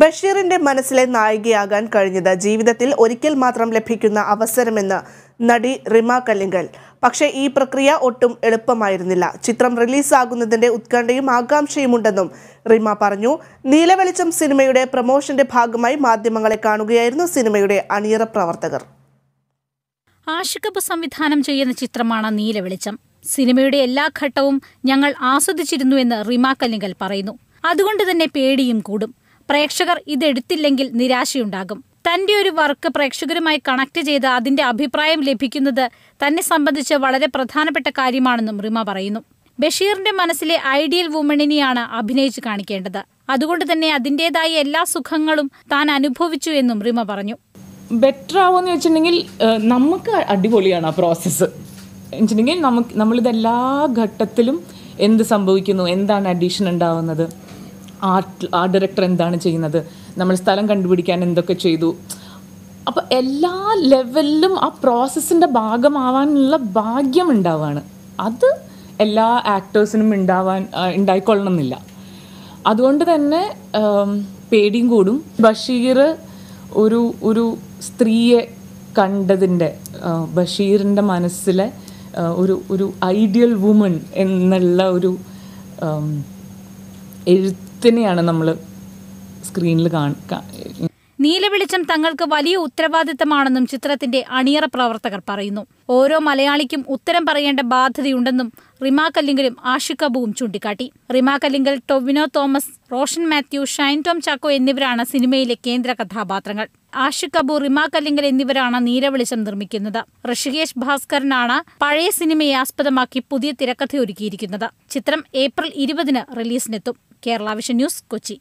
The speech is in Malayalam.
ബഷീറിന്റെ മനസ്സിലെ നായികയാകാൻ കഴിഞ്ഞത് ജീവിതത്തിൽ ഒരിക്കൽ മാത്രം ലഭിക്കുന്ന അവസരമെന്ന് നടി റിമ കല്ലിങ്കൽ പക്ഷേ ഈ പ്രക്രിയ ഒട്ടും എളുപ്പമായിരുന്നില്ല ചിത്രം റിലീസാകുന്നതിന്റെ ഉത്കണ്ഠയും ആകാംക്ഷയും ഉണ്ടെന്നും റിമ പറഞ്ഞു നീലവെളിച്ചം സിനിമയുടെ പ്രമോഷന്റെ ഭാഗമായി മാധ്യമങ്ങളെ കാണുകയായിരുന്നു സിനിമയുടെ അണിയറ പ്രവർത്തകർ ആഷിക്കപ്പ് സംവിധാനം ചെയ്യുന്ന ചിത്രമാണ് നീലവെളിച്ചം സിനിമയുടെ എല്ലാ ഘട്ടവും ഞങ്ങൾ ആസ്വദിച്ചിരുന്നുവെന്ന് റിമ കല്ലിങ്കൽ പറയുന്നു അതുകൊണ്ട് തന്നെ പേടിയും കൂടും പ്രേക്ഷകർ ഇതെടുത്തില്ലെങ്കിൽ നിരാശയുണ്ടാകും തന്റെ ഒരു വർക്ക് പ്രേക്ഷകരുമായി കണക്ട് ചെയ്ത് അതിന്റെ അഭിപ്രായം ലഭിക്കുന്നത് തന്നെ സംബന്ധിച്ച് വളരെ പ്രധാനപ്പെട്ട കാര്യമാണെന്നും റിമ പറയുന്നു ബഷീറിന്റെ മനസ്സിലെ ഐഡിയൽ വുമണിനെയാണ് അഭിനയിച്ചു കാണിക്കേണ്ടത് അതുകൊണ്ട് തന്നെ അതിൻ്റെതായ എല്ലാ സുഖങ്ങളും താൻ അനുഭവിച്ചു എന്നും റിമ പറഞ്ഞു ബെറ്റർ ആവുമെന്ന് വെച്ചിട്ടുണ്ടെങ്കിൽ നമുക്ക് അടിപൊളിയാണ് ആ പ്രോസസ്സ് വെച്ചിട്ടുണ്ടെങ്കിൽ നമുക്ക് നമ്മളിതെല്ലാ ഘട്ടത്തിലും എന്ത് സംഭവിക്കുന്നു എന്താണ് അഡീഷൻ ഉണ്ടാവുന്നത് ആർട്ട് ആ ഡയറക്ടർ എന്താണ് ചെയ്യുന്നത് നമ്മൾ സ്ഥലം കണ്ടുപിടിക്കാൻ എന്തൊക്കെ ചെയ്തു അപ്പോൾ എല്ലാ ലെവലിലും ആ പ്രോസസ്സിൻ്റെ ഭാഗമാവാനുള്ള ഭാഗ്യം ഉണ്ടാവുകയാണ് അത് എല്ലാ ആക്ടേഴ്സിനും ഉണ്ടാവാൻ ഉണ്ടായിക്കൊള്ളണം എന്നില്ല അതുകൊണ്ട് തന്നെ പേടിയും കൂടും ബഷീർ ഒരു ഒരു സ്ത്രീയെ കണ്ടതിൻ്റെ ബഷീറിൻ്റെ മനസ്സിലെ ഒരു ഒരു ഐഡിയൽ വുമൺ എന്നുള്ള ഒരു എഴുത്ത് തന്നെയാണ് നമ്മൾ സ്ക്രീനിൽ കാണുക നീലവെളിച്ചം തങ്ങൾക്ക് വലിയ ഉത്തരവാദിത്തമാണെന്നും ചിത്രത്തിന്റെ അണിയറ പ്രവർത്തകർ പറയുന്നു ഓരോ മലയാളിക്കും ഉത്തരം പറയേണ്ട ബാധ്യതയുണ്ടെന്നും റിമാ ആഷിഖ് അബുവും ചൂണ്ടിക്കാട്ടി റിമാ ടൊവിനോ തോമസ് റോഷൻ മാത്യു ഷൈൻ ടോം ചാക്കോ എന്നിവരാണ് സിനിമയിലെ കേന്ദ്ര കഥാപാത്രങ്ങൾ ആഷിഖ് അബു റിമാ എന്നിവരാണ് നീലവെളിച്ചം നിർമ്മിക്കുന്നത് ഋഷികേഷ് ഭാസ്കരനാണ് പഴയ സിനിമയെ ആസ്പദമാക്കി പുതിയ തിരക്കഥയൊരുക്കിയിരിക്കുന്നത് ചിത്രം ഏപ്രിൽ ഇരുപതിന് റിലീസിനെത്തും കേരള വിഷൻ ന്യൂസ് കൊച്ചി